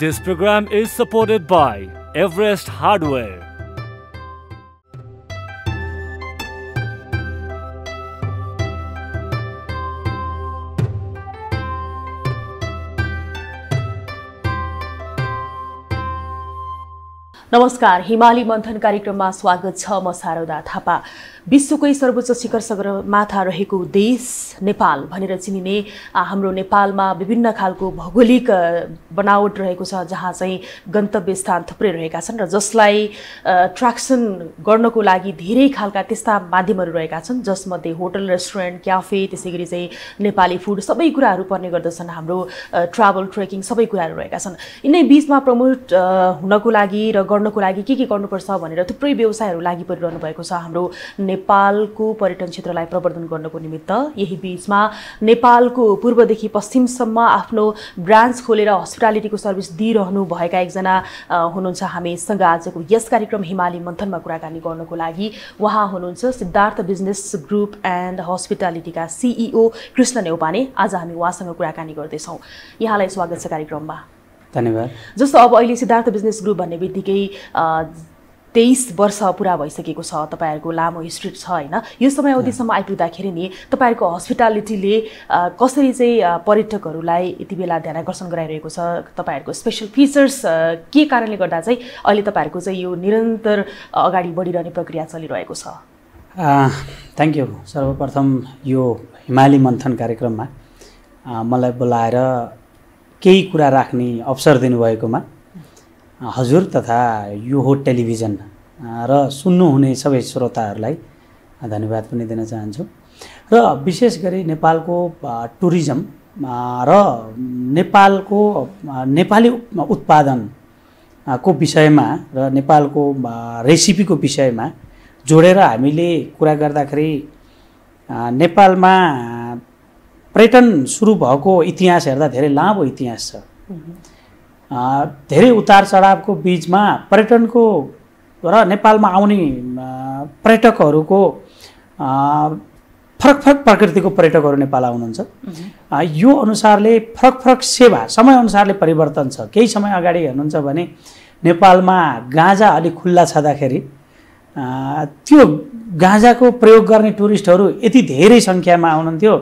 This program is supported by Everest Hardware. नमस्कार हिमाली मन्थन कार्यक्रममा स्वागत छ म सारदा थापा विश्वकै सर्वोच्च शिखर सगरमाथा रहेको देश नेपाल भनेर चिनिने हाम्रो नेपालमा विभिन्न खालको भौगोलिक बनावट रहेको छ जहाँ चाहिँ गन्तव्य स्थान थुप्रै रहेका छन् र जसलाई ट्र्याक्सन गर्नको लागि धेरै खालका त्यस्ता माध्यमहरू रहेका छन् जसमध्ये होटल रेस्टुरेन्ट क्याफे त्यसै गरी चाहिँ नेपाली फुड सबै कुराहरू पर्ने गर्दछन् हाम्रो ट्राभल ट्रेकिङ सबै कुराहरू रहेका छन् यिनै बिचमा प्रमोट हुनको लागि र गर्नको लागि के के गर्नुपर्छ भनेर थुप्रै व्यवसायहरू लागि परिरहनु भएको छ हाम्रो नेपालको पर्यटन क्षेत्रलाई प्रवर्धन गर्नको निमित्त यही बिचमा नेपालको पूर्वदेखि पश्चिमसम्म आफ्नो ब्रान्च खोलेर हस्पिटालिटीको सर्भिस दिइरहनु भएका एकजना हुनुहुन्छ हामीसँग आजको यस कार्यक्रम हिमाली मन्थनमा कुराकानी गर्नको लागि उहाँ हुनुहुन्छ सिद्धार्थ बिजनेस ग्रुप एन्ड हस्पिटालिटीका सिइओ कृष्ण नेउपाने आज हामी उहाँसँग कुराकानी गर्दैछौँ यहाँलाई स्वागत छ कार्यक्रममा धन्यवाद जस्तो अब अहिले सिद्धार्थ बिजनेस ग्रुप भन्ने बित्तिकै तेइस वर्ष पुरा भइसकेको छ तपाईँहरूको लामो हिस्ट्री छ होइन यो समय अवधिसम्म आइपुग्दाखेरि नि तपाईँहरूको हस्पिटालिटीले कसरी चाहिँ पर्यटकहरूलाई यति बेला ध्यान आकर्षण गराइरहेको छ तपाईँहरूको स्पेसल फिचर्स के कारणले गर्दा चाहिँ अहिले तपाईँहरूको चाहिँ यो निरन्तर अगाडि बढिरहने प्रक्रिया चलिरहेको छ थ्याङ्क यू सर्वप्रथम यो हिमाली मन्थन कार्यक्रममा मलाई बोलाएर केही कुरा राख्ने अवसर दिनुभएकोमा हजुर तथा यो हो टेलिभिजन र सुन्नुहुने सबै श्रोताहरूलाई धन्यवाद पनि दिन चाहन्छु र विशेष गरी नेपालको टुरिज्म र नेपालको नेपाली उत्पादन को विषयमा र नेपालको रेसिपीको विषयमा जोडेर हामीले कुरा गर्दाखेरि नेपालमा पर्यटन सुरु भएको इतिहास हेर्दा धेरै लामो इतिहास छ धेरै उतार चढावको बिचमा पर्यटनको र नेपालमा आउने पर्यटकहरूको फरक फरक प्रकृतिको पर्यटकहरू नेपाल आउनुहुन्छ यो अनुसारले फरक फरक सेवा समयअनुसारले परिवर्तन छ केही समय अगाडि हेर्नुहुन्छ भने नेपालमा गाँजा अलिक खुल्ला छँदाखेरि त्यो गाँजाको प्रयोग गर्ने टुरिस्टहरू यति धेरै सङ्ख्यामा आउनुहुन्थ्यो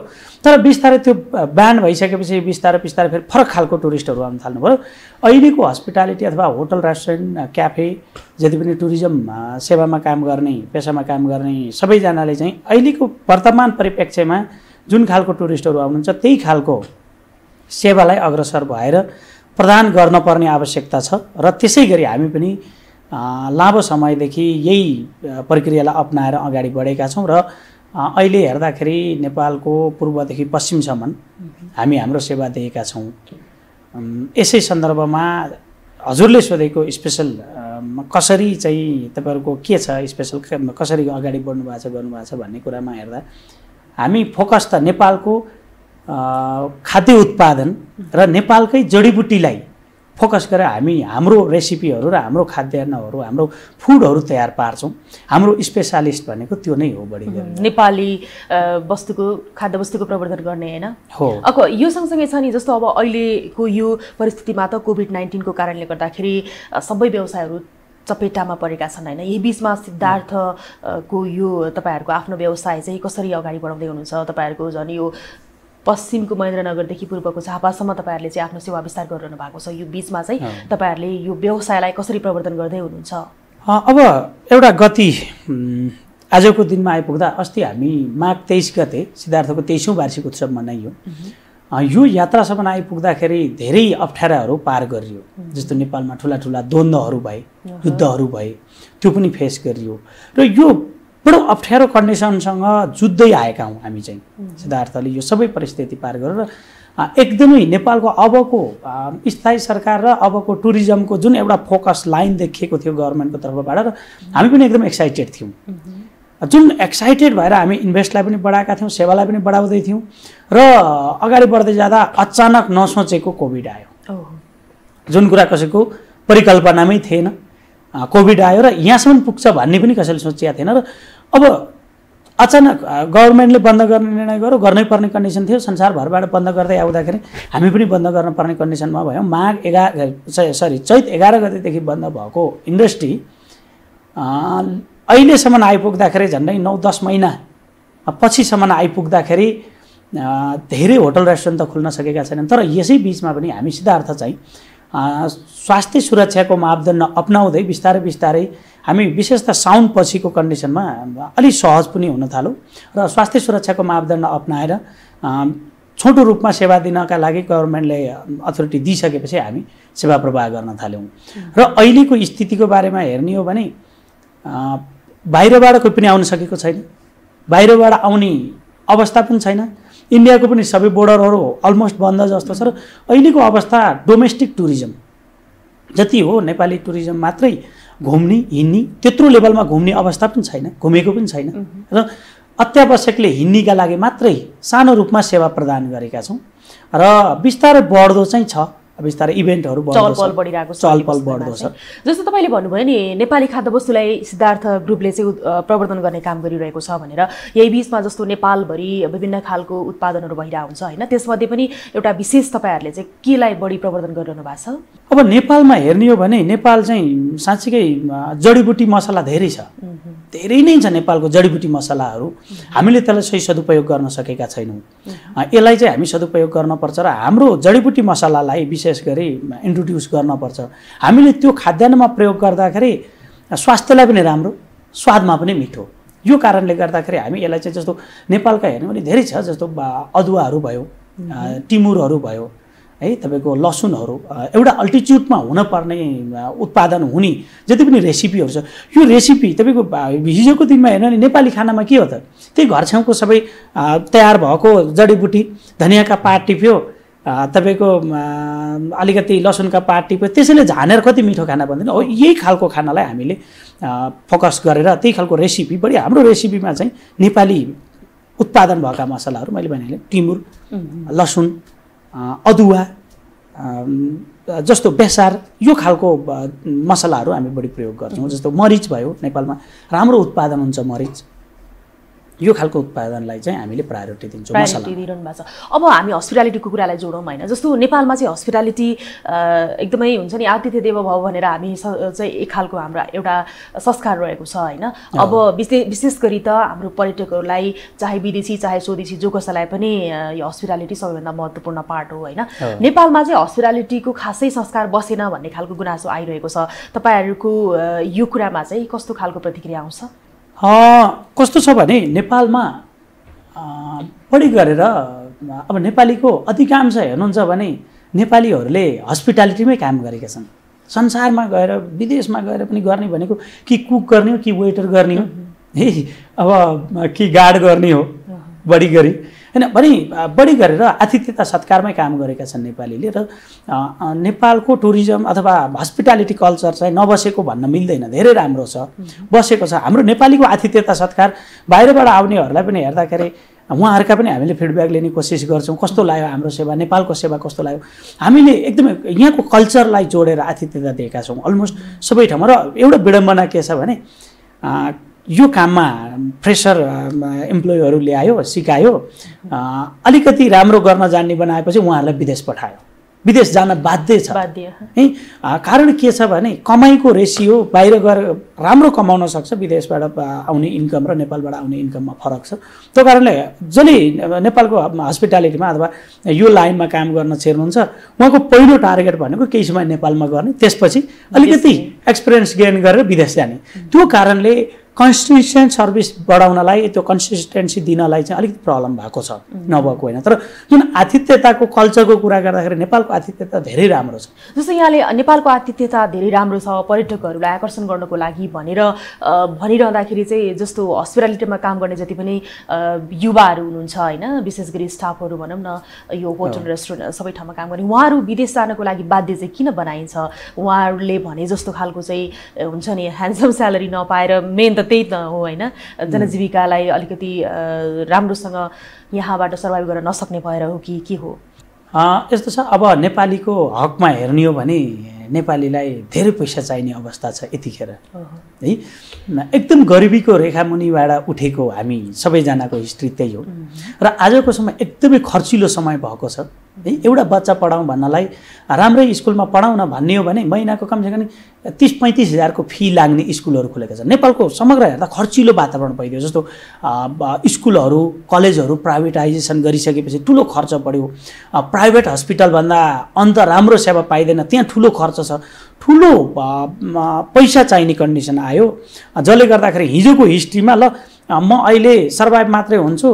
तर बिस्तारै त्यो ब्यान भइसकेपछि बिस्तारै बिस्तारै फेरि फरक खालको टुरिस्टहरू आउनु थाल्नुभयो अहिलेको हस्पिटालिटी अथवा होटल रेस्टुरेन्ट क्याफे जति पनि टुरिज्म सेवामा काम गर्ने पेसामा काम गर्ने सबैजनाले चाहिँ अहिलेको वर्तमान परिप्रेक्ष्यमा जुन खालको टुरिस्टहरू आउनुहुन्छ त्यही खालको सेवालाई अग्रसर भएर प्रदान गर्नपर्ने आवश्यकता छ र त्यसै गरी हामी पनि लामो समयदेखि यही प्रक्रियालाई अप्नाएर अगाडि बढेका छौँ र अहिले हेर्दाखेरि नेपालको पूर्वदेखि पश्चिमसम्म हामी हाम्रो सेवा दिएका छौँ यसै सन्दर्भमा हजुरले सोधेको स्पेसल कसरी चाहिँ तपाईँहरूको के छ स्पेसल कसरी अगाडि बढ्नु भएको छ गर्नुभएको छ भन्ने कुरामा हेर्दा हामी फोकस त नेपालको खाद्य उत्पादन र नेपालकै जडीबुटीलाई फोकस गरेर हामी हाम्रो रेसिपीहरू र हाम्रो खाद्यान्नहरू हाम्रो फुडहरू तयार पार्छौँ हाम्रो स्पेसालिस्ट भनेको त्यो नै हो बढी नेपाली वस्तुको खाद्य वस्तुको प्रवर्धन गर्ने होइन हो अब यो सँगसँगै छ नि जस्तो अब अहिलेको यो परिस्थितिमा त कोभिड नाइन्टिनको कारणले गर्दाखेरि सबै व्यवसायहरू चपेटामा परेका छन् होइन यही बिचमा सिद्धार्थको यो तपाईँहरूको आफ्नो व्यवसाय चाहिँ कसरी अगाडि बढाउँदै हुनुहुन्छ तपाईँहरूको झन् यो पश्चिमको महेन्द्रनगरदेखि पूर्वको झापासम्म तपाईँहरूले चाहिँ आफ्नो सेवा विस्तार गरिरहनु भएको छ यो बिचमा चाहिँ तपाईँहरूले यो व्यवसायलाई कसरी प्रवर्धन गर्दै हुनुहुन्छ अब एउटा गति आजको दिनमा आइपुग्दा अस्ति हामी माघ तेइस गते सिद्धार्थको तेइसौँ वार्षिक उत्सव मनाइयो यो यात्रासम्म आइपुग्दाखेरि धेरै अप्ठ्याराहरू पार गरियो जस्तो नेपालमा ठुला ठुला द्वन्द्वहरू भए युद्धहरू भए त्यो पनि फेस गरियो र यो बडो अप्ठ्यारो कन्डिसनसँग जुझ्दै आएका हौँ हामी चाहिँ सिद्धार्थले यो सबै परिस्थिति पार गरेर एकदमै नेपालको अबको स्थायी सरकार र अबको टुरिज्मको जुन एउटा फोकस लाइन देखिएको थियो गभर्मेन्टको तर्फबाट र हामी पनि एकदम एक्साइटेड थियौँ जुन एक्साइटेड भएर हामी इन्भेस्टलाई पनि बढाएका थियौँ सेवालाई पनि बढाउँदै थियौँ र अगाडि बढ्दै जाँदा अचानक नसोचेको कोभिड आयो जुन कुरा कसैको परिकल्पनामै थिएन कोभिड आयो र यहाँसम्म पुग्छ भन्ने पनि कसैले सोचिएको थिएन र अब अचानक गभर्मेन्टले बन्द गर्ने निर्णय गर्यो गर्नै पर्ने कन्डिसन थियो संसारभरबाट बन्द गर्दै आउँदाखेरि हामी पनि बन्द गर्न पर्ने कन्डिसनमा भयौँ माघ एघार सरी चैत एघार गतेदेखि बन्द भएको इन्डस्ट्री अहिलेसम्म आइपुग्दाखेरि झन्डै नौ दस महिना पछिसम्म आइपुग्दाखेरि धेरै होटल रेस्टुरेन्ट त खुल्न सकेका छैनन् तर यसै बिचमा पनि हामी सिद्धार्थ चाहिँ स्वास्थ्य सुरक्षाको मापदण्ड अप्नाउँदै बिस्तारै बिस्तारै हामी विशेष त साउन्ड पछिको कन्डिसनमा अलिक सहज पनि हुन थाल्यो र स्वास्थ्य सुरक्षाको मापदण्ड अप्नाएर छोटो रूपमा सेवा दिनका लागि गभर्मेन्टले अथोरिटी दिइसकेपछि हामी सेवा प्रवाह गर्न थाल्यौँ र अहिलेको स्थितिको बारेमा हेर्ने हो भने बाहिरबाट कोही पनि आउन सकेको छैन बाहिरबाट आउने अवस्था पनि छैन इन्डियाको पनि सबै बोर्डरहरू अलमोस्ट बन्द जस्तो छ र अहिलेको अवस्था डोमेस्टिक टुरिज्म जति हो नेपाली टुरिज्म मात्रै घुम्ने हिँड्ने त्यत्रो लेभलमा घुम्ने अवस्था पनि छैन घुमेको पनि छैन र अत्यावश्यकले हिँड्नेका लागि मात्रै सानो रूपमा सेवा प्रदान गरेका छौँ र बिस्तारै बढ्दो चाहिँ छ बिस्तारै इभेन्टहरू चलपल बढिरहेको बढ्दो छ जस्तो तपाईँले भन्नुभयो नि नेपाली खाद्य वस्तुलाई सिद्धार्थ ग्रुपले चाहिँ प्रवर्धन गर्ने काम गरिरहेको छ भनेर यही बिचमा जस्तो नेपालभरि विभिन्न खालको उत्पादनहरू भइरहेको हुन्छ होइन त्यसमध्ये पनि एउटा विशेष तपाईँहरूले चाहिँ केलाई बढी प्रवर्धन गरिरहनु भएको छ अब नेपालमा हेर्ने हो भने नेपाल चाहिँ साँच्चीकै जडीबुटी मसला धेरै छ धेरै नै छ नेपालको जडीबुटी मसलाहरू हामीले त्यसलाई सही सदुपयोग गर्न सकेका छैनौँ यसलाई चाहिँ हामी सदुपयोग गर्नपर्छ र हाम्रो जडीबुटी मसलालाई विशेष गरी इन्ट्रोड्युस गर्नपर्छ हामीले त्यो खाद्यान्नमा प्रयोग गर्दाखेरि स्वास्थ्यलाई पनि राम्रो स्वादमा पनि मिठो यो कारणले गर्दाखेरि हामी यसलाई चाहिँ जस्तो नेपालका हेर्नु भने धेरै छ जस्तो अदुवाहरू भयो टिमुरहरू भयो है तपाईँको लसुनहरू एउटा अल्टिच्युडमा हुनपर्ने उत्पादन हुने जति पनि रेसिपीहरू छ यो रेसिपी तपाईँको हिजोको दिनमा हेर्नु भने नेपाली खानामा के हो त त्यही घर छेउको सबै तयार भएको जडीबुटी धनियाँका पात टिप्यो तपाईँको अलिकति लसुनका पार्टी टिप्यो त्यसैले झानेर कति मिठो खाना भन्दैन हो यही खालको खानालाई हामीले फोकस गरेर त्यही खालको रेसिपी बढी हाम्रो रेसिपीमा चाहिँ नेपाली उत्पादन भएका मसलाहरू मैले भने टिमुर लसुन अदुवा जस्तो बेसार यो खालको मसलाहरू हामी बढी प्रयोग गर्छौँ जस्तो मरिच भयो नेपालमा राम्रो उत्पादन हुन्छ मरिच यो खालको उत्पादनलाई चाहिँ हामीले प्रायोरिटी दिन्छौँ प्रायोरिटी दिइरहनु भएको छ अब हामी हस्पिटालिटीको कुरालाई जोडौँ होइन जस्तो नेपालमा चाहिँ हस्पिटालिटी एकदमै हुन्छ नि आतिथ्य देव भव भनेर हामी चाहिँ एक खालको हाम्रो एउटा संस्कार रहेको छ होइन अब विशेष विशेष गरी त हाम्रो पर्यटकहरूलाई चाहे विदेशी चाहे स्वदेशी जो कसैलाई पनि यो हस्पिटालिटी सबैभन्दा महत्त्वपूर्ण पार्ट हो होइन नेपालमा चाहिँ हस्पिटालिटीको खासै संस्कार बसेन भन्ने खालको गुनासो आइरहेको छ तपाईँहरूको यो कुरामा चाहिँ कस्तो खालको प्रतिक्रिया आउँछ कस्तो छ भने नेपालमा बढी गरेर अब नेपालीको अधिकांश हेर्नुहुन्छ भने नेपालीहरूले हस्पिटालिटीमै काम गरेका छन् संसारमा गएर विदेशमा गएर पनि गर्ने भनेको कि कुक गर्ने हो कि वेटर गर्ने हो है अब कि गार्ड गर्ने हो बढी गरी होइन भने बढी गरेर आतिथ्यता सत्कारमै काम गरेका छन् नेपालीले र नेपालको टुरिज्म अथवा हस्पिटालिटी कल्चर चाहिँ नबसेको भन्न मिल्दैन धेरै राम्रो छ बसेको छ हाम्रो नेपालीको आतिथ्यता सत्कार बाहिरबाट आउनेहरूलाई पनि हेर्दाखेरि उहाँहरूका पनि हामीले फिडब्याक लिने कोसिस गर्छौँ कस्तो लाग्यो हाम्रो सेवा नेपालको सेवा कस्तो लाग्यो हामीले एकदमै यहाँको कल्चरलाई जोडेर आतिथ्यता दिएका छौँ अलमोस्ट सबै ठाउँमा र एउटा विडम्बना के छ भने यो काममा फ्रेसर इम्प्लोइहरू ल्यायो सिकायो अलिकति राम्रो गर्न जान्ने बनाएपछि उहाँहरूलाई विदेश पठायो विदेश जान बाध्य छ है कारण के छ भने कमाइको रेसियो बाहिर गएर राम्रो कमाउन सक्छ विदेशबाट आउने इन्कम र नेपालबाट आउने इन्कममा फरक छ त्यो कारणले जसले नेपालको हस्पिटालिटीमा अथवा यो लाइनमा काम गर्न छेर्नुहुन्छ उहाँको पहिलो टार्गेट भनेको केही समय नेपालमा गर्ने त्यसपछि अलिकति एक्सपिरियन्स गेन गरेर विदेश जाने त्यो कारणले कन्सिस्टेन्ट सर्भिस बढाउनलाई त्यो कन्सिस्टेन्सी दिनलाई चाहिँ अलिकति प्रब्लम भएको छ नभएको होइन तर जुन आतिथ्यताको कल्चरको कुरा गर्दाखेरि नेपालको आतिथ्यता धेरै राम्रो छ जस्तो यहाँले नेपालको आतिथ्यता धेरै राम्रो छ पर्यटकहरूलाई आकर्षण गर्नको लागि भनेर भनिरहँदाखेरि चाहिँ जस्तो हस्पिटालिटीमा काम गर्ने जति पनि युवाहरू हुनुहुन्छ होइन विशेष गरी स्टाफहरू भनौँ न यो होटल रेस्टुरेन्ट सबै ठाउँमा काम गर्ने उहाँहरू विदेश जानको लागि बाध्य चाहिँ किन बनाइन्छ उहाँहरूले भने जस्तो खालको चाहिँ हुन्छ नि ह्यान्डसम स्यालेरी नपाएर मेन त त्यही त हो होइन जनजीविकालाई अलिकति राम्रोसँग यहाँबाट सर्भाइभ गर्न नसक्ने भएर हो कि के हो यस्तो छ अब नेपालीको हकमा हेर्ने हो भने नेपालीलाई धेरै पैसा चाहिने अवस्था छ यतिखेर है एकदम गरिबीको रेखामुनिबाट उठेको हामी सबैजनाको हिस्ट्री त्यही हो र आजको समय एकदमै खर्चिलो समय भएको छ है एउटा बच्चा पढाउँ भन्नलाई राम्रै स्कुलमा पढाउन भन्ने हो भने महिनाको कम तिस पैँतिस हजारको फी लाग्ने स्कुलहरू खुलेको छ नेपालको समग्र हेर्दा खर्चिलो वातावरण भइदियो जस्तो स्कुलहरू कलेजहरू प्राइभेटाइजेसन गरिसकेपछि ठुलो खर्च पऱ्यो प्राइभेट हस्पिटलभन्दा अन्त राम्रो सेवा पाइँदैन त्यहाँ ठुलो खर्च छ ठुलो पैसा चाहिने कन्डिसन आयो जसले गर्दाखेरि हिजोको हिस्ट्रीमा ल म अहिले सर्भाइभ मात्रै हुन्छु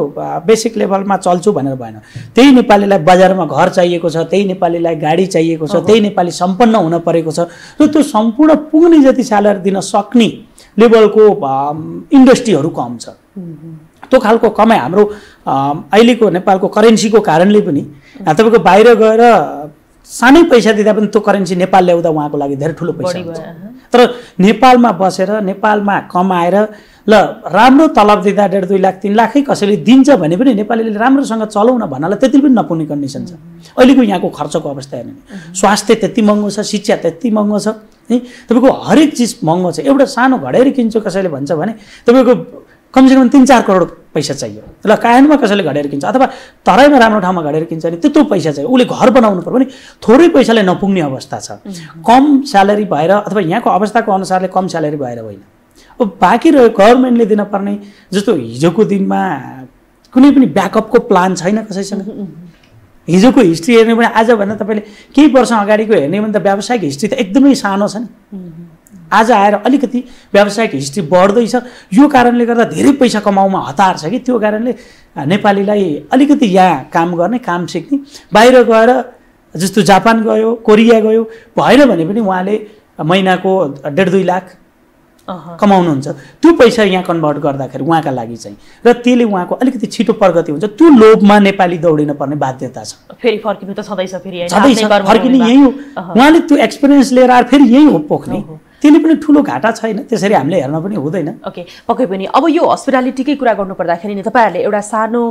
बेसिक लेभलमा चल्छु भनेर भएन त्यही नेपालीलाई बजारमा घर चाहिएको छ त्यही नेपालीलाई गाडी चाहिएको छ त्यही नेपाली सम्पन्न हुन परेको छ र त्यो सम्पूर्ण पुग्ने जति स्यालेरी दिन सक्ने लेभलको इन्डस्ट्रीहरू कम छ त्यो खालको कमाइ हाम्रो अहिलेको नेपालको करेन्सीको कारणले पनि तपाईँको बाहिर गएर सानै पैसा दिँदा पनि त्यो करेन्सी नेपाल ल्याउँदा उहाँको लागि धेरै ठुलो पैसा हुन्छ तर नेपालमा बसेर नेपालमा कमाएर ल राम्रो तलब दिँदा डेढ दुई लाख तिन लाखै कसैले दिन्छ भने पनि नेपालीले राम्रोसँग चलाउन भन्नालाई त्यति पनि नपुग्ने कन्डिसन छ अहिलेको यहाँको खर्चको अवस्था हेर्नु स्वास्थ्य त्यति महँगो छ शिक्षा त्यति महँगो छ है तपाईँको हरेक चिज महँगो छ एउटा सानो घडेरी किन्छु कसैले भन्छ भने तपाईँको कमसेकम तिन चार करोड पैसा चाहियो ल कायनमा कसैले घडेर किन्छ अथवा तराईमा राम्रो ठाउँमा घडेर किन्छ भने त्यत्रो पैसा चाहियो उसले घर बनाउनु पऱ्यो भने थोरै पैसाले नपुग्ने अवस्था छ कम स्यालेरी भएर अथवा यहाँको अवस्थाको अनुसारले कम स्यालेरी भएर होइन अब बाँकी रह्यो गभर्मेन्टले दिनपर्ने जस्तो हिजोको दिनमा कुनै पनि ब्याकअपको प्लान छैन कसैसँग हिजोको हिस्ट्री हेर्ने भने आजभन्दा तपाईँले केही वर्ष अगाडिको हेर्ने भने त व्यावसायिक हिस्ट्री त एकदमै सानो छ नि आज आएर अलिकति व्यावसायिक हिस्ट्री बढ्दैछ यो कारणले गर्दा धेरै पैसा कमाउमा हतार छ कि त्यो कारणले नेपालीलाई अलिकति यहाँ काम गर्ने काम सिक्ने बाहिर गएर जस्तो जापान गयो कोरिया गयो भएन भने पनि उहाँले महिनाको डेढ दुई लाख कमाउनुहुन्छ त्यो पैसा यहाँ कन्भर्ट गर्दाखेरि उहाँका लागि चाहिँ र त्यसले उहाँको अलिकति छिटो प्रगति हुन्छ त्यो लोभमा नेपाली दौडिन पर्ने बाध्यता छ फेरि फर्किनु त छँदैछ फेरि छँदैछ फर्किने यही हो उहाँले त्यो एक्सपिरियन्स लिएर आएर फेरि यही हो पोख्ने त्यसले पनि ठुलो घाटा छैन त्यसरी हामीले हेर्न पनि हुँदैन ओके पक्कै पनि अब यो हस्पिटालिटीकै कुरा गर्नु पर्दाखेरि नि तपाईँहरूले एउटा सानो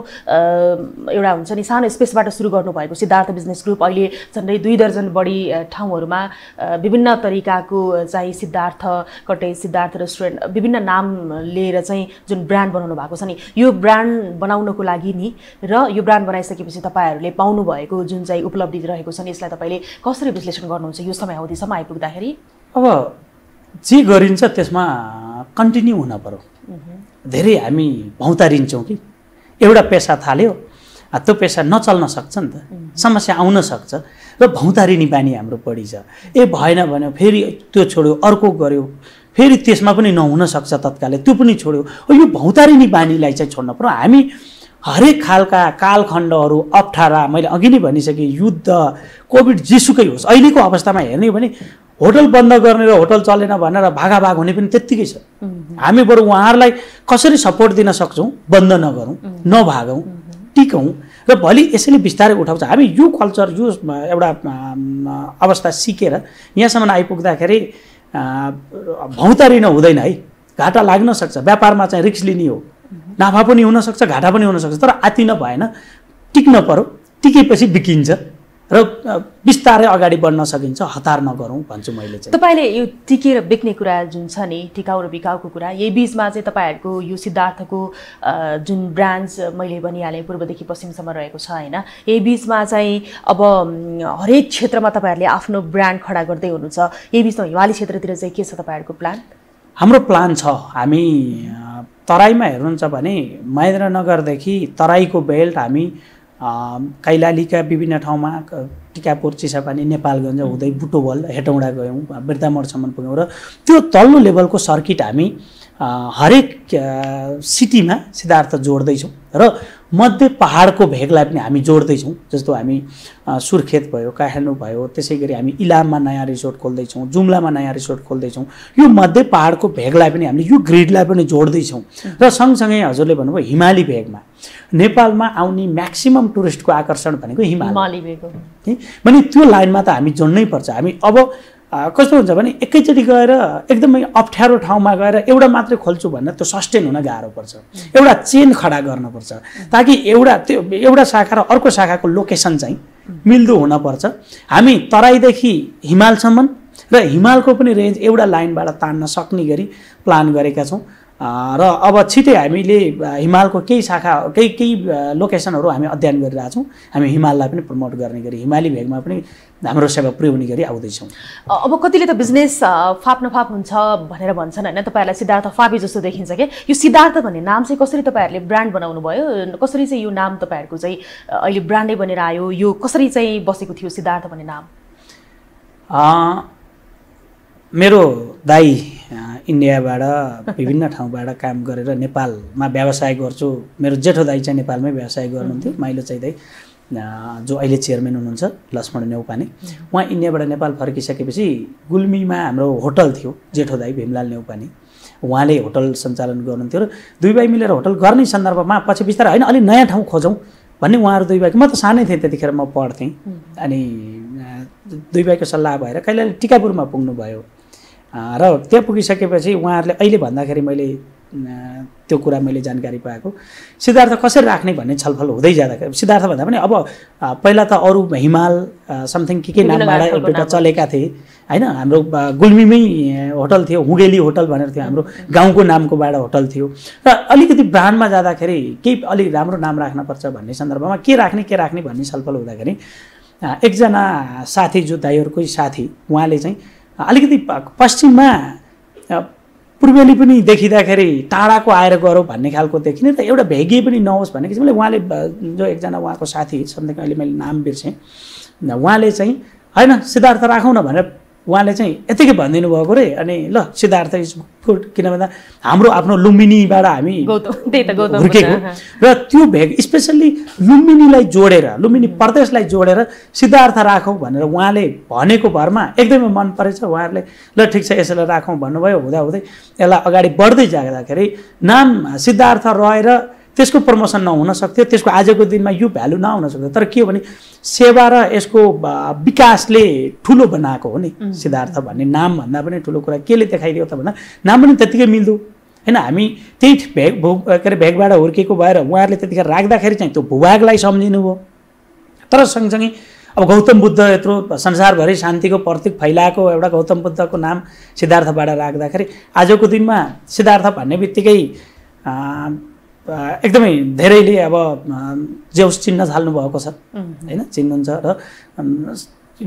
एउटा हुन्छ नि सानो स्पेसबाट सुरु गर्नुभएको सिद्धार्थ बिजनेस ग्रुप अहिले झन्डै दुई दर्जन बढी ठाउँहरूमा विभिन्न तरिकाको चाहिँ सिद्धार्थ कटेज सिद्धार्थ रेस्टुरेन्ट विभिन्न नाम लिएर चाहिँ जुन ब्रान्ड बनाउनु भएको छ नि यो ब्रान्ड बनाउनको लागि नि र यो ब्रान्ड बनाइसकेपछि तपाईँहरूले पाउनुभएको जुन चाहिँ उपलब्धि रहेको छ नि यसलाई तपाईँले कसरी विश्लेषण गर्नुहुन्छ यो समय अवधिसम्म आइपुग्दाखेरि अब जे गरिन्छ त्यसमा कन्टिन्यू हुन पऱ्यो धेरै हामी भौतारिन्छौँ कि एउटा पेसा थाल्यो त्यो पेसा नचल्न सक्छ नि त समस्या आउन सक्छ र भौतारिने बानी हाम्रो बढी छ ए भएन भने फेरि त्यो छोड्यो अर्को गऱ्यो फेरि त्यसमा पनि नहुनसक्छ तत्कालै त्यो पनि छोड्यो यो भौतारिने बानीलाई चाहिँ छोड्न पऱ्यो हामी हरेक खालका कालखण्डहरू अप्ठ्यारा मैले अघि नै भनिसकेँ युद्ध कोभिड जेसुकै होस् अहिलेको अवस्थामा हेर्ने हो भने होटल बन्द गर्ने र होटल चलेन भनेर भागाभाग हुने पनि त्यत्तिकै छ हामी बरु उहाँहरूलाई कसरी सपोर्ट दिन सक्छौँ बन्द नगरौँ नभागौँ टिकौँ र भोलि यसैले बिस्तारै उठाउँछ हामी यो कल्चर यो एउटा अवस्था सिकेर यहाँसम्म आइपुग्दाखेरि भौतारी हुँदैन है घाटा लाग्न सक्छ व्यापारमा चाहिँ रिक्स लिने हो नाफा पनि हुनसक्छ घाटा पनि हुनसक्छ तर आतिन नभएन टिक्न पऱ्यो टिकेपछि बिकिन्छ र बिस्तारै अगाडि बढ्न सकिन्छ हतार नगरौँ भन्छु मैले चाहिँ तपाईँले यो टिकेर बिक्ने कुरा जुन छ नि टिकाउ र बिकाउको कुरा यही बिचमा चाहिँ तपाईँहरूको यो सिद्धार्थको जुन ब्रान्च मैले भनिहालेँ पूर्वदेखि पश्चिमसम्म रहेको छ होइन यही बिचमा चाहिँ अब हरेक क्षेत्रमा तपाईँहरूले आफ्नो ब्रान्ड खडा गर्दै हुनुहुन्छ यही बिचमा हिमाली क्षेत्रतिर चाहिँ के छ तपाईँहरूको प्लान हाम्रो प्लान छ हामी तराईमा हेर्नुहुन्छ भने महेन्द्रनगरदेखि तराईको बेल्ट हामी कैलालीका विभिन्न ठाउँमा टिकापुर चिसापानी नेपालगञ्ज हुँदै बुटोबल हेटौँडा गयौँ वृद्धामोडसम्म पुग्यौँ र त्यो तल्लो लेभलको सर्किट हामी हरेक सिटीमा सिद्धार्थ जोड्दैछौँ र मध्य पहाडको भेगलाई पनि हामी जोड्दैछौँ जस्तो हामी सुर्खेत भयो काठमाडौँ भयो त्यसै गरी हामी इलाममा नयाँ रिसोर्ट खोल्दैछौँ जुम्लामा नयाँ रिसोर्ट खोल्दैछौँ यो मध्य पहाडको भेगलाई पनि हामीले यो ग्रिडलाई पनि जोड्दैछौँ र सँगसँगै हजुरले भन्नुभयो हिमाली भेगमा नेपालमा आउने म्याक्सिमम् टुरिस्टको आकर्षण भनेको हिमाली भेग हो भने त्यो लाइनमा त हामी जोड्नै पर्छ हामी अब कस्तो हुन्छ भने एकैचोटि गएर एकदमै अप्ठ्यारो ठाउँमा गएर एउटा मात्रै खोल्छु भन्न त्यो सस्टेन हुन गाह्रो पर्छ एउटा चेन खडा गर्नुपर्छ ताकि एउटा त्यो एउटा शाखा र अर्को शाखाको लोकेसन चाहिँ मिल्दो हुनपर्छ हामी तराईदेखि हिमालसम्म र हिमालको पनि रेन्ज एउटा लाइनबाट तान्न सक्ने गरी प्लान गरेका छौँ र अब छिटै हामीले हिमालको केही शाखा केही केही लोकेसनहरू हामी अध्ययन गरिरहेछौँ हामी हिमाललाई पनि प्रमोट गर्ने गरी हिमाली भेगमा पनि हाम्रो सेवा पुर्याउने गरी आउँदैछौँ अब कतिले त बिजनेस फाप नफाप हुन्छ भनेर भन्छन् होइन तपाईँहरूलाई सिद्धार्थ फापी जस्तो देखिन्छ कि यो सिद्धार्थ भन्ने नाम चाहिँ कसरी तपाईँहरूले ब्रान्ड बनाउनु भयो कसरी चाहिँ यो नाम तपाईँहरूको चाहिँ अहिले ब्रान्डै बनेर आयो यो कसरी चाहिँ बसेको थियो सिद्धार्थ भन्ने नाम मेरो दाई इन्डियाबाट विभिन्न ठाउँबाट काम गरेर नेपालमा व्यवसाय गर्छु मेरो जेठो दाई चाहिँ नेपालमै व्यवसाय गर्नुहुन्थ्यो माइलो चाहिँ दाई जो अहिले चेयरम्यान हुनुहुन्छ लक्ष्मण नेउपाने उहाँ इन्डियाबाट नेपाल फर्किसकेपछि गुल्मीमा हाम्रो होटल थियो जेठो दाई भीमलाल नेउपाने उहाँले होटल सञ्चालन गर्नुहुन्थ्यो र दुई भाइ मिलेर होटल गर्ने सन्दर्भमा पछि बिस्तारै होइन अलिक नयाँ ठाउँ खोजौँ भन्ने उहाँहरू दुई भाइको म त सानै थिएँ त्यतिखेर म पढ्थेँ अनि दुई भाइको सल्लाह भएर कहिले टिकापुरमा पुग्नुभयो र त्यहाँ पुगिसकेपछि उहाँहरूले अहिले भन्दाखेरि मैले त्यो कुरा मैले जानकारी पाएको सिद्धार्थ कसरी राख्ने भन्ने छलफल हुँदै जाँदाखेरि सिद्धार्थ भन्दा पनि अब पहिला त अरू हिमाल समथिङ के के नामबाट एउटा चलेका थिए होइन हाम्रो गुल्मीमै होटल थियो हुगेली होटल भनेर थियो हाम्रो गाउँको नामकोबाट होटल थियो र अलिकति ब्रान्डमा जाँदाखेरि केही अलिक राम्रो नाम राख्नपर्छ भन्ने सन्दर्भमा के राख्ने के राख्ने भन्ने छलफल हुँदाखेरि एकजना साथी जो दाइहरूकै साथी उहाँले चाहिँ अलिकति पश्चिममा पूर्वेली पनि देखिँदाखेरि टाढाको आएर गरौँ भन्ने खालको देखिने त एउटा भेगी पनि नहोस् भन्ने किसिमले उहाँले जो एकजना उहाँको साथी समथिङ अहिले मैले नाम बिर्सेँ उहाँले चाहिँ होइन सिद्धार्थ राखौँ न भनेर उहाँले चाहिँ यतिकै भनिदिनु भएको रे अनि ल सिद्धार्थ इज गुड किन भन्दा हाम्रो आफ्नो लुम्बिनीबाट हामी हुर्केको र त्यो भेग स्पेसल्ली लुम्बिनीलाई जोडेर लुम्बिनी प्रदेशलाई जोडेर सिद्धार्थ राखौँ भनेर उहाँले भनेको भरमा एकदमै मन परेछ उहाँहरूले ल ठिक छ यसैलाई राखौँ भन्नुभयो हुँदाहुँदै यसलाई अगाडि बढ्दै जाँदाखेरि नाम सिद्धार्थ रहेर त्यसको प्रमोसन नहुन सक्थ्यो त्यसको आजको दिनमा यो भ्यालु नहुन सक्थ्यो तर के हो भने सेवा र यसको विकासले ठुलो बनाएको हो नि सिद्धार्थ भन्ने नामभन्दा पनि ठुलो कुरा केले देखाइदियो त भन्दा नाम पनि त्यत्तिकै मिल्दो होइन हामी त्यही भेग भू के अरे भेगबाट हुर्केको भएर उहाँहरूले त्यतिखेर राख्दाखेरि चाहिँ त्यो भूभागलाई सम्झिनुभयो तर सँगसँगै अब गौतम बुद्ध यत्रो संसारभरि शान्तिको प्रतीक फैलाएको एउटा गौतम बुद्धको नाम सिद्धार्थबाट राख्दाखेरि आजको दिनमा सिद्धार्थ भन्ने बित्तिकै एकदमै धेरैले अब जेउस चिन्न थाल्नु भएको छ होइन चिन्नुहुन्छ र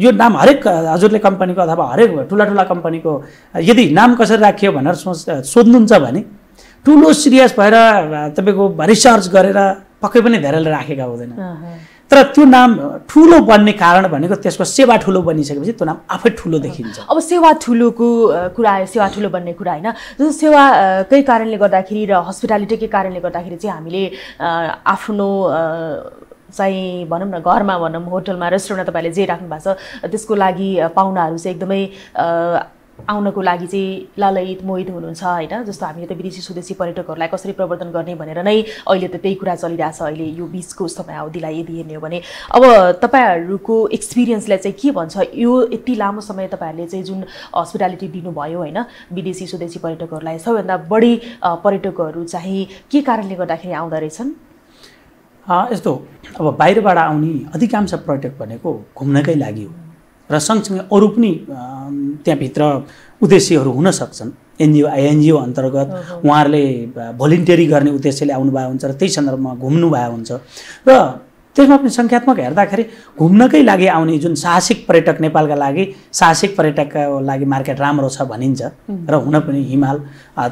यो नाम हरेक हजुरले कम्पनीको अथवा हरेक ठुला ठुला कम्पनीको यदि नाम कसरी राखियो भनेर सोच सोध्नुहुन्छ भने ठुलो सिरियस भएर तपाईँको रिसर्च गरेर पक्कै पनि धेरैले राखेका हुँदैन तर त्यो नाम ठुलो बन्ने कारण भनेको त्यसको सेवा ठुलो बनिसकेपछि त्यो नाम आफै ठुलो देखिन्छ अब सेवा ठुलोको कुरा सेवा ठुलो बन्ने कुरा होइन जस्तो सेवाकै कारणले गर्दाखेरि र हस्पिटालिटीकै कारणले गर्दाखेरि चाहिँ हामीले आफ्नो चाहिँ भनौँ न घरमा भनौँ होटलमा रेस्टुरेन्टमा तपाईँले जे राख्नु भएको छ त्यसको लागि पाहुनाहरू चाहिँ एकदमै आउनको लागि चाहिँ लालयित मोहित हुनुहुन्छ होइन जस्तो हामीले त विदेशी स्वदेशी पर्यटकहरूलाई कसरी प्रवर्धन गर्ने भनेर नै अहिले त त्यही कुरा चलिरहेछ अहिले यो बिचको समय अवधिलाई यदि हेर्ने हो भने अब तपाईँहरूको एक्सपिरियन्सलाई चाहिँ के भन्छ यो यति लामो समय तपाईँहरूले चाहिँ जुन हस्पिटालिटी दिनुभयो होइन विदेशी स्वदेशी पर्यटकहरूलाई सबैभन्दा बढी पर्यटकहरू चाहिँ के कारणले गर्दाखेरि आउँदो रहेछन् यस्तो अब बाहिरबाट आउने अधिकांश पर्यटक भनेको घुम्नकै लागि हो र सँगसँगै अरू पनि त्यहाँभित्र उद्देश्यहरू हुन सक्छन् एनजिओ आइएनजिओ अन्तर्गत उहाँहरूले भोलिन्टियरी गर्ने उद्देश्यले आउनुभएको हुन्छ र त्यही सन्दर्भमा घुम्नु भएको हुन्छ र त्यसमा पनि सङ्ख्यात्मक हेर्दाखेरि घुम्नकै लागि आउने जुन साहसिक पर्यटक नेपालका लागि साहसिक पर्यटकको लागि मार्केट राम्रो छ भनिन्छ र हुन पनि हिमाल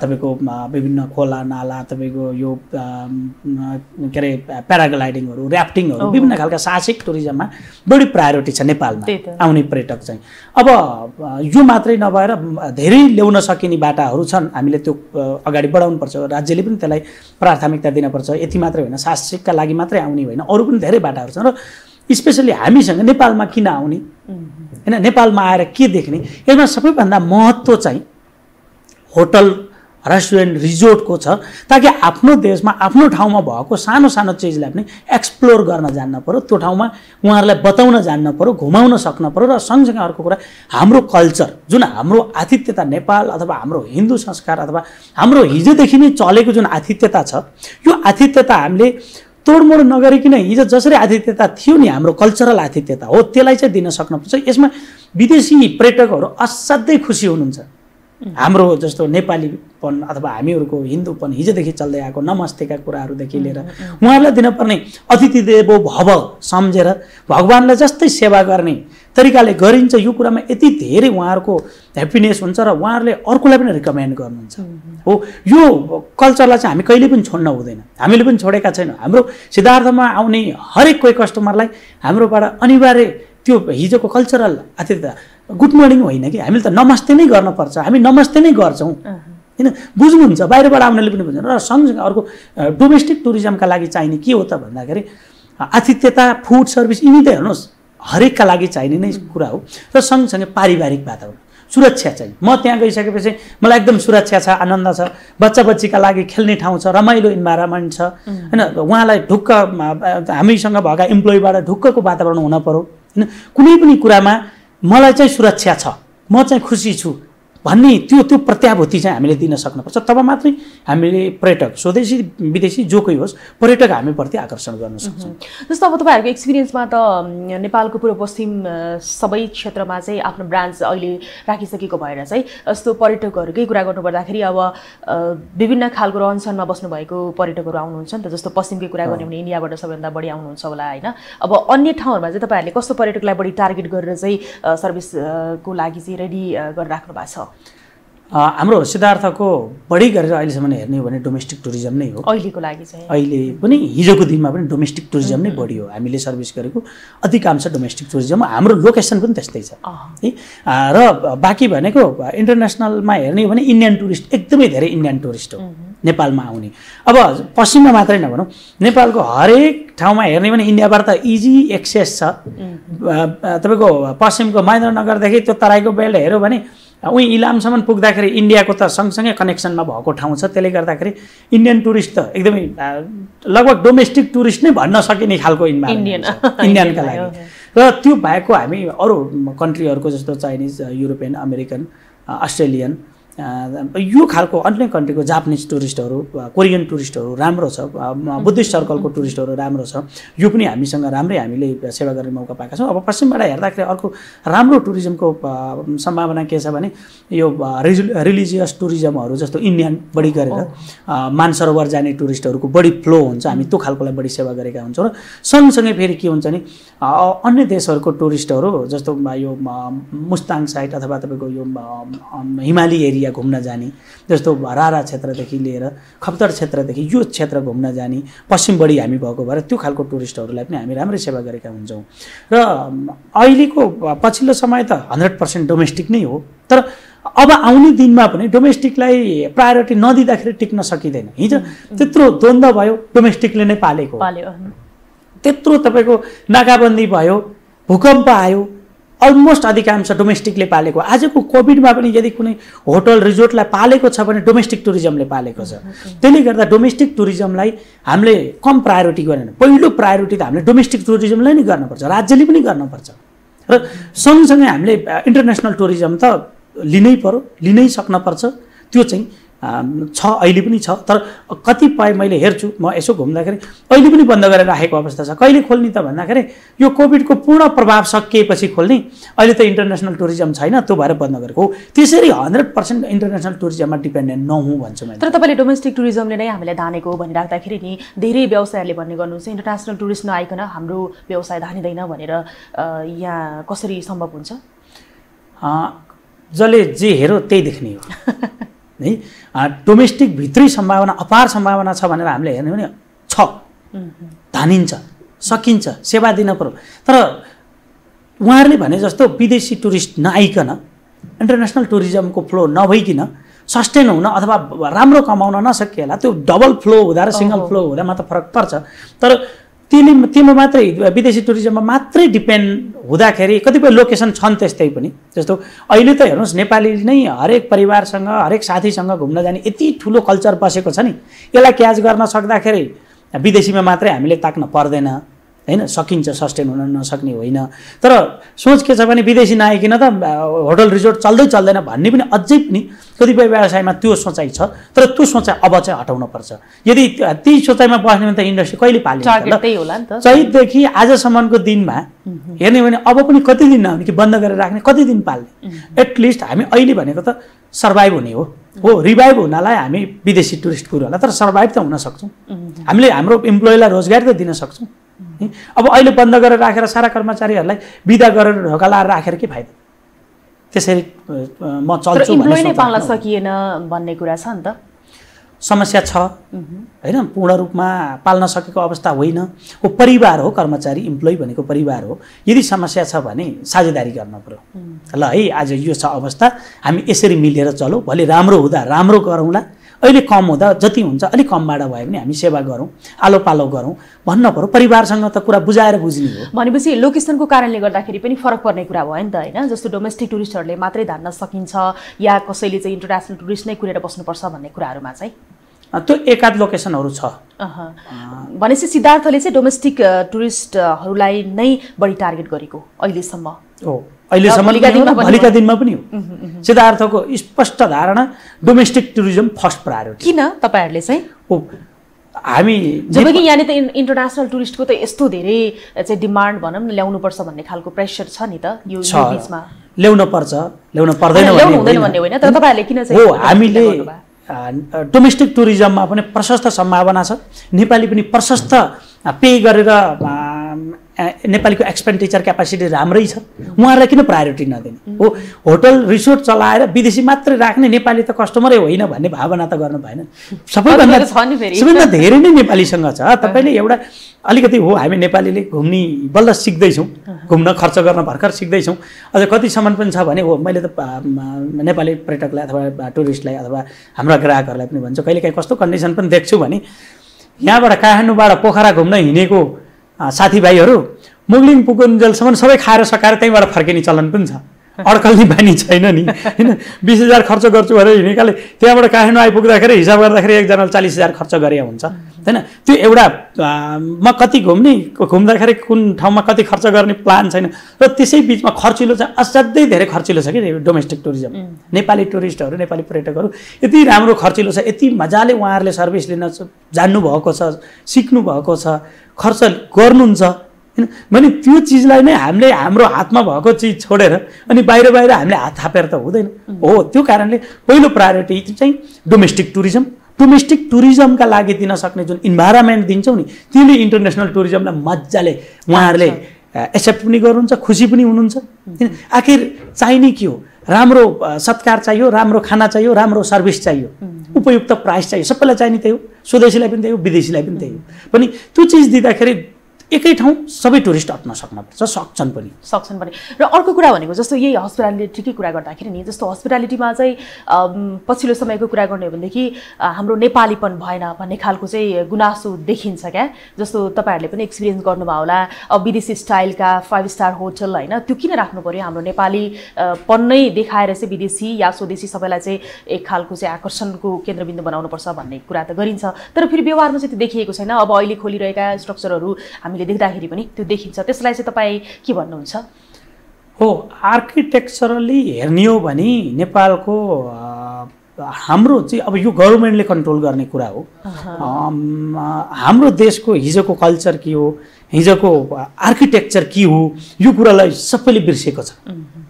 तपाईँको विभिन्न खोला नाला तपाईँको यो के अरे प्याराग्लाइडिङहरू ऱ्याफ्टिङहरू विभिन्न खालका साहसिक टुरिज्ममा बढी प्रायोरिटी छ नेपालमा आउने पर्यटक चाहिँ अब यो मात्रै नभएर धेरै ल्याउन सकिने बाटाहरू छन् हामीले त्यो अगाडि बढाउनुपर्छ राज्यले पनि त्यसलाई प्राथमिकता दिनपर्छ यति मात्रै होइन साहसिकका लागि मात्रै आउने होइन अरू पनि धेरै बाटाहरू छन् र स्पेसली हामीसँग नेपालमा किन आउने होइन नेपालमा आएर के देख्ने यसमा सबैभन्दा महत्त्व चाहिँ होटल रेस्टुरेन्ट रिजोर्टको छ ताकि आफ्नो देशमा आफ्नो ठाउँमा भएको सानो सानो चिजलाई पनि एक्सप्लोर गर्न जान्न पऱ्यो त्यो ठाउँमा उहाँहरूलाई बताउन जान्न पऱ्यो घुमाउन सक्न पऱ्यो र सँगसँगै अर्को कुरा हाम्रो कल्चर जुन हाम्रो आतिथ्यता नेपाल अथवा हाम्रो हिन्दू संस्कार अथवा हाम्रो हिजोदेखि नै चलेको जुन आतिथ्यता छ यो आतिथ्यता हामीले तोडमोड नगरिकन हिजो जसरी आतिथ्यता थियो नि हाम्रो कल्चरल आतिथ्यता हो त्यसलाई चाहिँ दिन सक्नुपर्छ यसमा विदेशी पर्यटकहरू असाध्यै खुसी हुनुहुन्छ हाम्रो जस्तो नेपालीपन अथवा हामीहरूको हिन्दूपन हिजोदेखि चल्दै आएको नमस्तेका कुराहरूदेखि लिएर उहाँहरूलाई दिनपर्ने अतिथि देवो भव सम्झेर भगवान्लाई जस्तै सेवा गर्ने तरिकाले गरिन्छ यो कुरामा यति धेरै उहाँहरूको ह्याप्पिनेस हुन्छ र उहाँहरूले अर्कोलाई पनि रिकमेन्ड गर्नुहुन्छ हो यो कल्चरलाई चाहिँ हामी कहिले पनि छोड्न हुँदैन हामीले पनि छोडेका छैनौँ हाम्रो सिद्धार्थमा आउने हरेक कोही कस्टमरलाई हाम्रोबाट अनिवार्य त्यो हिजोको कल्चरल अतिथि गुड मर्निङ होइन कि हामीले त नमस्ते नै गर्नुपर्छ हामी नमस्ते नै गर्छौँ होइन बुझ्नुहुन्छ बाहिरबाट आउनेले पनि बुझ्नु र सँगसँगै अर्को डोमेस्टिक टुरिज्मका लागि चाहिने के हो त भन्दाखेरि आतिथ्यता फुड सर्भिस यिनी त हेर्नुहोस् हरेकका लागि चाहिने नै कुरा हो र सँगसँगै पारिवारिक वातावरण सुरक्षा चाहिँ म त्यहाँ गइसकेपछि मलाई एकदम सुरक्षा छ आनन्द छ बच्चा बच्चीका लागि खेल्ने ठाउँ छ रमाइलो इन्भाइरोमेन्ट छ होइन उहाँलाई ढुक्क हामीसँग भएका इम्प्लोइबाट ढुक्कको वातावरण हुन पऱ्यो होइन कुनै पनि कुरामा मलाई चाहिँ सुरक्षा छ म चाहिँ खुसी छु भन्ने त्यो त्यो प्रत्याभूति चाहिँ हामीले दिन सक्नुपर्छ तब मात्रै हामीले पर्यटक स्वदेशी विदेशी जो कोही होस् पर्यटक हामीप्रति आकर्षण गर्न सक्छौँ जस्तो अब तपाईँहरूको एक्सपिरियन्समा त नेपालको पूर्व पश्चिम सबै क्षेत्रमा चाहिँ आफ्नो ब्रान्च अहिले राखिसकेको भएर चाहिँ जस्तो पर्यटकहरूकै कुरा गर्नुपर्दाखेरि अब विभिन्न खालको रहनसहनमा बस्नुभएको पर्यटकहरू आउनुहुन्छ नि त जस्तो पश्चिमकै कुरा गर्ने भने इन्डियाबाट सबैभन्दा बढी आउनुहुन्छ होला होइन अब अन्य ठाउँहरूमा चाहिँ तपाईँहरूले कस्तो पर्यटकलाई बढी टार्गेट गरेर चाहिँ सर्भिसको लागि चाहिँ रेडी गरेर राख्नु भएको छ हाम्रो सिद्धार्थको बढी गरेर अहिलेसम्म हेर्ने हो भने डोमेस्टिक टुरिज्म नै हो अहिलेको लागि चाहिँ अहिले पनि हिजोको दिनमा पनि डोमेस्टिक टुरिज्म नै बढी हो हामीले सर्भिस गरेको अधिकांश डोमेस्टिक टुरिज्म हाम्रो लोकेसन पनि त्यस्तै छ है र बाँकी भनेको इन्टरनेसनलमा हेर्ने हो भने इन्डियन टुरिस्ट एकदमै धेरै इन्डियन टुरिस्ट हो नेपालमा आउने अब पश्चिममा मात्रै नभनौँ नेपालको हरेक ठाउँमा हेर्ने भने इन्डियाबाट त इजी एक्सेस छ तपाईँको पश्चिमको महेन्द्रनगरदेखि त्यो तराईको बेल्ट हेऱ्यो भने उहीँ इलामसम्म पुग्दाखेरि इन्डियाको त सँगसँगै कनेक्सनमा भएको ठाउँ छ त्यसले गर्दाखेरि इन्डियन टुरिस्ट त एकदमै लगभग डोमेस्टिक टुरिस्ट नै भन्न सकिने खालको इन्भाइरोमेन्ट इन्डियनका लागि र त्यो भएको हामी अरू कन्ट्रीहरूको जस्तो चाइनिज युरोपियन अमेरिकन अस्ट्रेलियन यो खालको अन्य कन्ट्रीको जापानिज टुरिस्टहरू कोरियन टुरिस्टहरू राम्रो छ बुद्धिस्ट सर्कलको टुरिस्टहरू राम्रो छ यो पनि हामीसँग राम्रै हामीले सेवा गर्ने मौका पाएका छौँ अब पश्चिमबाट हेर्दाखेरि अर्को राम्रो टुरिज्मको सम्भावना के छ भने यो रिलिजियस टुरिज्महरू जस्तो इन्डियन बढी गरेर मानसरोवर जाने टुरिस्टहरूको बढी फ्लो हुन्छ हामी त्यो खालकोलाई बढी सेवा गरेका हुन्छौँ र सँगसँगै फेरि के हुन्छ भने अन्य देशहरूको टुरिस्टहरू जस्तो यो मुस्ताङ साइट अथवा तपाईँको यो हिमाली एरिया एरिया घुम्न जाने जस्तो हरारा क्षेत्रदेखि लिएर खप्तर क्षेत्रदेखि यो क्षेत्र घुम्न जाने पश्चिम बढी हामी भएको भएर त्यो खालको टुरिस्टहरूलाई पनि हामी राम्रै सेवा गरेका हुन्छौँ र अहिलेको पछिल्लो समय त हन्ड्रेड पर्सेन्ट डोमेस्टिक नै हो तर अब आउने दिनमा पनि डोमेस्टिकलाई प्रायोरिटी नदिँदाखेरि टिक्न सकिँदैन हिजो त्यत्रो द्वन्द्व भयो डोमेस्टिकले नै पालेको पाल्यो त्यत्रो तपाईँको नाकाबन्दी भयो भूकम्प आयो अलमोस्ट अधिकांश डोमेस्टिकले पालेको आजको कोभिडमा पनि यदि कुनै होटल रिजोर्टलाई पालेको छ भने डोमेस्टिक टुरिज्मले पालेको छ त्यसले गर्दा डोमेस्टिक टुरिज्मलाई हामीले कम प्रायोरिटी गरेन पहिलो प्रायोरिटी त हामीले डोमेस्टिक टुरिज्मलाई नै गर्नुपर्छ राज्यले पनि गर्नुपर्छ र सँगसँगै हामीले इन्टरनेसनल टुरिज्म त लिनै पऱ्यो लिनै सक्नपर्छ त्यो चाहिँ छ अहिले पनि छ तर कतिपय मैले हेर्छु म यसो घुम्दाखेरि अहिले पनि बन्द गरेर राखेको अवस्था छ कहिले खोल्ने त भन्दाखेरि यो कोभिडको पूर्ण प्रभाव सकिएपछि खोल्ने अहिले त इन्टरनेसनल टुरिज्म छैन त्यो भएर बन्द गरेको हो त्यसरी हन्ड्रेड पर्सेन्ट इन्टरनेसनल टुरिज्ममा डिपेन्डेन्ट नहुँ भन्छु मैले तर तपाईँले डोमेस्टिक टुरिज्मले नै हामीलाई धानेको भनिराख्दाखेरि नि धेरै व्यवसायहरूले भन्ने गर्नुहुन्छ इन्टरनेसनल टुरिस्ट नआइकन हाम्रो व्यवसाय धानिँदैन भनेर यहाँ कसरी सम्भव हुन्छ जसले जे हेरो त्यही देख्ने हो है डोमेस्टिक भित्रै सम्भावना अपार सम्भावना छ भनेर हामीले हेर्ने भने छ धानिन्छ सकिन्छ सेवा दिन पर्यो तर उहाँहरूले भने जस्तो विदेशी टुरिस्ट नआइकन इन्टरनेसनल टुरिज्मको फ्लो नभइकन सस्टेन हुन अथवा राम्रो कमाउन नसकिएला त्यो डबल फ्लो हुँदा र सिङ्गल फ्लो हुँदामा त फरक पर्छ तर तिमी त्यसमा मात्रै विदेशी टुरिज्ममा मात्रै डिपेन्ड हुँदाखेरि कतिपय लोकेसन छन् त्यस्तै पनि जस्तो अहिले त हेर्नुहोस् नेपाली नै हरेक परिवारसँग हरेक साथीसँग घुम्न जाने यति ठुलो कल्चर बसेको छ नि यसलाई क्याच गर्न सक्दाखेरि विदेशीमा मात्रै हामीले ताक्न पर्दैन होइन सकिन्छ सस्टेन हुन नसक्ने होइन तर सोच के छ भने विदेशी नआइकन त होटल रिजोर्ट चल्दै चल्दैन भन्ने पनि अझै पनि कतिपय व्यवसायमा त्यो सोचाइ छ तर त्यो सोचाइ अब चाहिँ पर्छ यदि त्यही सोचाइमा बस्ने भने त इन्डस्ट्री कहिले पाल्ने चैतदेखि आजसम्मको दिनमा हेर्ने भने अब पनि कति दिन नहुने कि बन्द गरेर राख्ने कति दिन पाल्ने एटलिस्ट हामी अहिले भनेको त सर्भाइभ हुने हो हो रिभाइभ हुनलाई हामी विदेशी टुरिस्ट कुरो होला तर सर्भाइभ त हुन सक्छौँ हामीले हाम्रो इम्प्लोइलाई रोजगारी त दिन सक्छौँ अब अहिले बन्द गरेर राखेर सारा कर्मचारीहरूलाई विदा गरेर ढोका लाएर राखेर के फाइदा त्यसरी म चल्छु सकिएन भन्ने कुरा छ नि त समस्या छ होइन पूर्ण रूपमा पाल्न सकेको अवस्था होइन ऊ परिवार हो कर्मचारी इम्प्लोइ भनेको परिवार हो यदि समस्या छ भने साझेदारी गर्न पऱ्यो ल है आज यो छ अवस्था हामी यसरी मिलेर चलौँ भोलि राम्रो हुँदा राम्रो गरौँला अहिले कम हुँदा जति हुन्छ अलिक कमबाट भयो भने हामी सेवा गरौँ आलो पालो गरौँ भन्न पऱ्यो परिवारसँग त कुरा बुझाएर बुझ्ने हो भनेपछि लोकेसनको कारणले गर्दाखेरि पनि फरक पर्ने कुरा भयो नि त होइन जस्तो डोमेस्टिक टुरिस्टहरूले मात्रै धान्न सकिन्छ या कसैले चाहिँ इन्टरनेसनल टुरिस्ट नै कुरेर बस्नुपर्छ भन्ने कुराहरूमा चाहिँ त्यो एकाध लोकेसनहरू छ भनेपछि सिद्धार्थले चाहिँ डोमेस्टिक टुरिस्टहरूलाई नै बढी टार्गेट गरेको अहिलेसम्म हो अहिलेसम्म भोलिका दिनमा पनि हो सिद्धार्थको स्पष्ट धारणा डोमेस्टिक टुरिज्म फर्स्ट प्रायोरिटी किन तपाईँहरूले चाहिँ हो हामी जबकि यहाँनिर त इन्टरनेसनल टुरिस्टको त यस्तो धेरै चाहिँ डिमान्ड भनौँ न ल्याउनुपर्छ भन्ने खालको प्रेसर छ नि त यो बिचमा ल्याउन पर्छ ल्याउन पर्दैन भन्ने होइन तर तपाईँहरूले किन चाहिँ हो हामीले डोमेस्टिक टुरिज्ममा पनि प्रशस्त सम्भावना छ नेपाली पनि प्रशस्त पे गरेर नेपालीको एक्सपेन्डिचर क्यापासिटी राम्रै छ उहाँहरूलाई किन प्रायोरिटी नदिने हो होटल रिसोर्ट चलाएर विदेशी मात्रै राख्ने नेपाली त कस्टमरै होइन भन्ने भावना त गर्नु भएन सबैभन्दा सबैभन्दा धेरै नै नेपालीसँग छ तपाईँले एउटा अलिकति हो हामी नेपालीले घुम्ने बल्ल सिक्दैछौँ घुम्न खर्च गर्न भर्खर सिक्दैछौँ अझ कतिसम्म पनि छ भने हो मैले त नेपाली पर्यटकलाई अथवा टुरिस्टलाई अथवा हाम्रा ग्राहकहरूलाई पनि भन्छु कहिलेकाहीँ कस्तो कन्डिसन पनि देख्छु भने यहाँबाट काठमाडौँबाट पोखरा घुम्न हिँडेको साथीभाइहरू मुगलिङ पुगुन्जेलसम्म सबै खाएर सकाएर त्यहीँबाट फर्किने चलन पनि छ अड्कल्ने बानी छैन नि होइन बिस हजार खर्च गर्छु भनेर हिँडेकाले त्यहाँबाट काठमाडौँ आइपुग्दाखेरि हिसाब गर्दाखेरि एकजनाले चालिस हजार खर्च गरे हुन्छ होइन त्यो एउटा म कति घुम्ने घुम्दाखेरि कुन ठाउँमा कति खर्च गर्ने प्लान छैन र त्यसै बिचमा खर्चिलो चाहिँ असाध्यै धेरै खर्चिलो छ कि डोमेस्टिक टुरिज्म नेपाली टुरिस्टहरू नेपाली पर्यटकहरू यति राम्रो खर्चिलो छ यति मजाले उहाँहरूले सर्भिस लिन जान्नुभएको छ सिक्नुभएको छ खर्च गर्नुहुन्छ होइन भने त्यो चिजलाई नै हामीले हाम्रो हातमा भएको चिज छोडेर अनि बाहिर बाहिर हामीले हात थापेर त हुँदैन हो त्यो कारणले पहिलो प्रायोरिटी चाहिँ डोमेस्टिक टुरिज्म डोमेस्टिक टुरिज्मका लागि दिन सक्ने जुन इन्भाइरोमेन्ट दिन्छौँ नि त्यसले इन्टरनेसनल टुरिज्मलाई मजाले उहाँहरूले एक्सेप्ट पनि गर्नुहुन्छ खुसी पनि हुनुहुन्छ किन आखिर चाहिने के हो राम्रो सत्कार चाहियो राम्रो खाना चाहियो राम्रो सर्भिस चाहियो उपयुक्त प्राइस चाहियो सबैलाई चाहिने त्यही हो स्वदेशीलाई पनि त्यही हो विदेशीलाई पनि त्यही हो पनि त्यो चिज दिँदाखेरि एकै ठाउँ सबै टुरिस्ट अट्न सक्नुपर्छ सक्छन् पनि सक्छन् पनि र अर्को कुरा भनेको जस्तो यही हस्पिटालिटीकै कुरा गर्दाखेरि नि जस्तो हस्पिटालिटीमा चाहिँ पछिल्लो समयको कुरा गर्ने हो भनेदेखि हाम्रो नेपालीपन भएन भन्ने खालको चाहिँ गुनासो देखिन्छ क्या जस्तो तपाईँहरूले पनि एक्सपिरियन्स गर्नुभयो होला अब विदेशी स्टाइलका फाइभ स्टार होटल होइन त्यो किन राख्नु पऱ्यो हाम्रो नेपालीपन नै देखाएर चाहिँ विदेशी या स्वदेशी सबैलाई चाहिँ एक खालको चाहिँ आकर्षणको केन्द्रबिन्दु बनाउनुपर्छ भन्ने कुरा त गरिन्छ तर फेरि व्यवहारमा चाहिँ त्यो देखिएको छैन अब अहिले खोलिरहेका स्ट्रक्चरहरू हामी हामीले देख्दाखेरि पनि त्यो देखिन्छ त्यसलाई चाहिँ तपाईँ के भन्नुहुन्छ हो आर्किटेक्चरली हेर्ने हो भने नेपालको हाम्रो चाहिँ अब यो गभर्मेन्टले कन्ट्रोल गर्ने कुरा हो हाम्रो देशको हिजोको कल्चर के हो हिजोको आर्किटेक्चर के हो यो कुरालाई सबैले बिर्सेको छ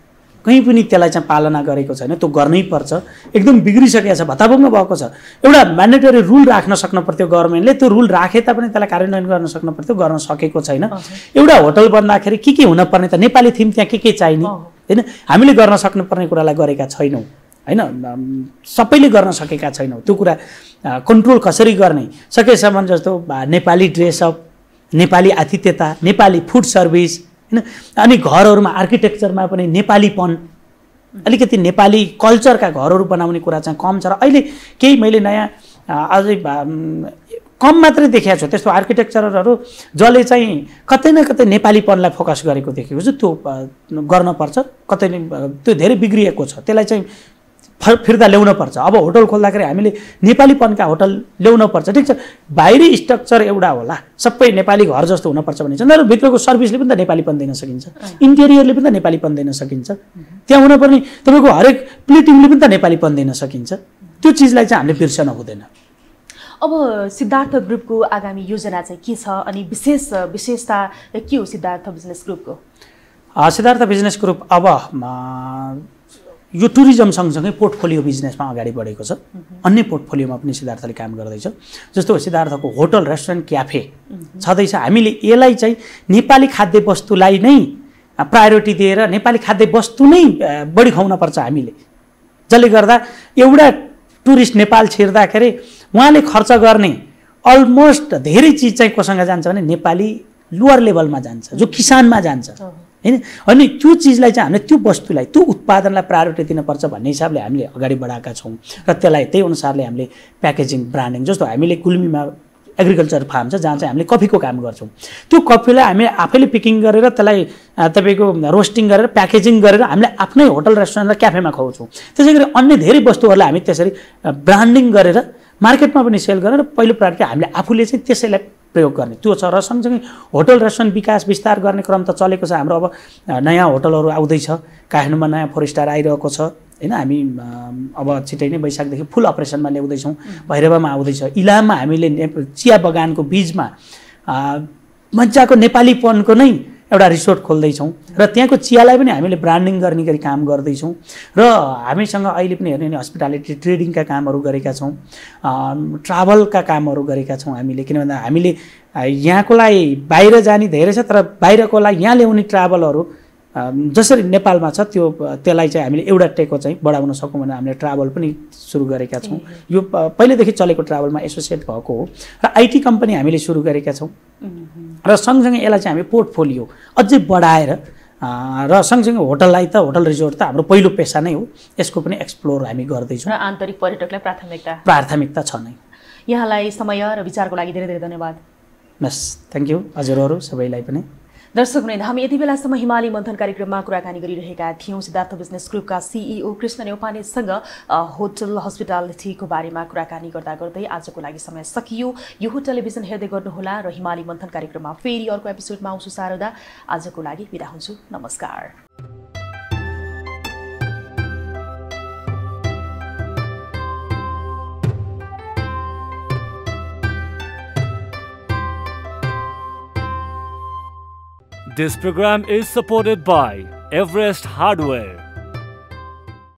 कहीँ पनि त्यसलाई चाहिँ पालना गरेको छैन त्यो गर्नै पर्छ एकदम बिग्रिसकेको छ भत्ताभङ्ग भएको छ एउटा म्यान्डेटरी रुल राख्न सक्नु पर्थ्यो गभर्मेन्टले त्यो रुल राखे तापनि त्यसलाई कार्यान्वयन गर्न सक्नु पर्थ्यो गर्न सकेको छैन एउटा होटल बन्दाखेरि के के हुनपर्ने त नेपाली थिम त्यहाँ के के चाहिने होइन हामीले गर्न सक्नुपर्ने कुरालाई गरेका छैनौँ होइन सबैले गर्न सकेका छैनौँ त्यो कुरा कन्ट्रोल कसरी गर्ने सकेसम्म जस्तो नेपाली ड्रेसअप नेपाली आतिथ्यता नेपाली फुड सर्भिस होइन अनि घरहरूमा आर्किटेक्चरमा पनि नेपालीपन अलिकति नेपाली कल्चरका घरहरू बनाउने कुरा चाहिँ कम छ र अहिले केही मैले नयाँ अझै कम मात्रै देखेको छु त्यस्तो आर्किटेक्चरहरू जसले चाहिँ कतै न कतै नेपालीपनलाई फोकस गरेको देखेको छु त्यो गर्नपर्छ कतै त्यो धेरै बिग्रिएको छ त्यसलाई चाहिँ फर फिर्ता पर्छ अब होटल खोल्दाखेरि हामीले नेपालीपनका होटल ल्याउन पर्छ ठिक छ बाहिरी स्ट्रक्चर एउटा होला सबै नेपाली घर जस्तो हुनुपर्छ भन्ने छ भित्रको सर्भिसले पनि त नेपालीपन दिन सकिन्छ इन्टेरियरले पनि त नेपालीपन दिन सकिन्छ mm-hmm. त्यहाँ हुनुपर्ने तपाईँको हरेक प्लेटिङले पनि त नेपालीपन दिन सकिन्छ त्यो चिजलाई चाहिँ हामीले बिर्सन हुँदैन अब सिद्धार्थ ग्रुपको आगामी योजना चाहिँ के छ अनि विशेष विशेषता के हो सिद्धार्थ बिजनेस ग्रुपको सिद्धार्थ बिजनेस ग्रुप अब यो टुरिज्म सँगसँगै पोर्टफोलियो बिजनेसमा अगाडि बढेको छ अन्य पोर्टफोलियोमा पनि सिद्धार्थले काम गर्दैछ जस्तो सिद्धार्थको होटल रेस्टुरेन्ट क्याफे छँदैछ हामीले यसलाई चाहिँ नेपाली खाद्य वस्तुलाई नै प्रायोरिटी दिएर नेपाली खाद्य वस्तु नै बढी खुवाउन पर्छ हामीले जसले गर्दा एउटा टुरिस्ट नेपाल छिर्दाखेरि उहाँले खर्च गर्ने अलमोस्ट धेरै चिज चाहिँ कोसँग जान्छ भने नेपाली लोवर लेभलमा जान्छ जो किसानमा जान्छ होइन अनि त्यो चिजलाई चाहिँ हामीले त्यो वस्तुलाई त्यो उत्पादनलाई प्रायोरिटी दिनुपर्छ भन्ने हिसाबले हामीले अगाडि बढाएका छौँ र त्यसलाई त्यही अनुसारले हामीले प्याकेजिङ ब्रान्डिङ जस्तो हामीले गुल्मीमा एग्रिकल्चर फार्म छ जहाँ चाहिँ हामीले कफीको काम गर्छौँ त्यो कफीलाई हामीले आफैले पिकिङ गरेर त्यसलाई तपाईँको रोस्टिङ गरेर प्याकेजिङ गरेर हामीले आफ्नै होटल रेस्टुरेन्ट र क्याफेमा खुवाउँछौँ त्यसै गरी अन्य धेरै वस्तुहरूलाई हामी त्यसरी ब्रान्डिङ गरेर मार्केटमा पनि सेल गरेर पहिलो प्रायोरिटी हामीले आफूले चाहिँ त्यसैलाई प्रयोग गर्ने त्यो छ र सँगसँगै होटल रेस्टुरेन्ट विकास विस्तार गर्ने क्रम त चलेको छ हाम्रो अब नयाँ होटलहरू आउँदैछ काठमाडौँमा नयाँ फोर स्टार आइरहेको छ होइन हामी अब छिटै नै वैशाखदेखि फुल अपरेसनमा ल्याउँदैछौँ भैरवामा आउँदैछ इलाममा हामीले चिया बगानको बिचमा मजाको नेपालीपनको नै एउटा रिसोर्ट खोल्दैछौँ र त्यहाँको चियालाई पनि हामीले ब्रान्डिङ गर्ने गरी काम गर्दैछौँ र हामीसँग अहिले पनि हेर्ने हस्पिटालिटी ट्रेडिङका कामहरू गरेका छौँ ट्राभलका कामहरू गरेका छौँ हामीले किन भन्दा हामीले लागि बाहिर जाने धेरै छ तर बाहिरको लागि यहाँ ल्याउने ट्राभलहरू जसरी नेपालमा छ त्यो त्यसलाई चाहिँ हामीले एउटा टेको चाहिँ बढाउन सकौँ भनेर हामीले ट्राभल पनि सुरु गरेका छौँ यो पहिलेदेखि चलेको ट्राभलमा एसोसिएट भएको हो र आइटी कम्पनी हामीले सुरु गरेका छौँ र सँगसँगै यसलाई चाहिँ हामी पोर्टफोलियो अझै बढाएर र सँगसँगै होटललाई त होटल रिजोर्ट त हाम्रो पहिलो पेसा नै हो यसको पनि एक्सप्लोर हामी गर्दैछौँ आन्तरिक पर्यटकलाई प्राथमिकता प्राथमिकता छ नै यहाँलाई समय र विचारको लागि धेरै धेरै धन्यवाद बस थ्याङ्क यू हजुरहरू सबैलाई पनि दर्शक नै हामी यति बेलासम्म हिमाली मन्थन कार्यक्रममा कुराकानी गरिरहेका थियौँ सिद्धार्थ बिजनेस ग्रुपका सिइओ कृष्ण नेपानेसँग होटल हस्पिटालिटीको बारेमा कुराकानी गर्दा गर्दै आजको लागि समय सकियो यो टेलिभिजन हेर्दै गर्नुहोला र हिमाली मन्थन कार्यक्रममा फेरि अर्को एपिसोडमा आउँछु सारदा आजको लागि बिदा हुन्छु नमस्कार This program is supported by Everest Hardware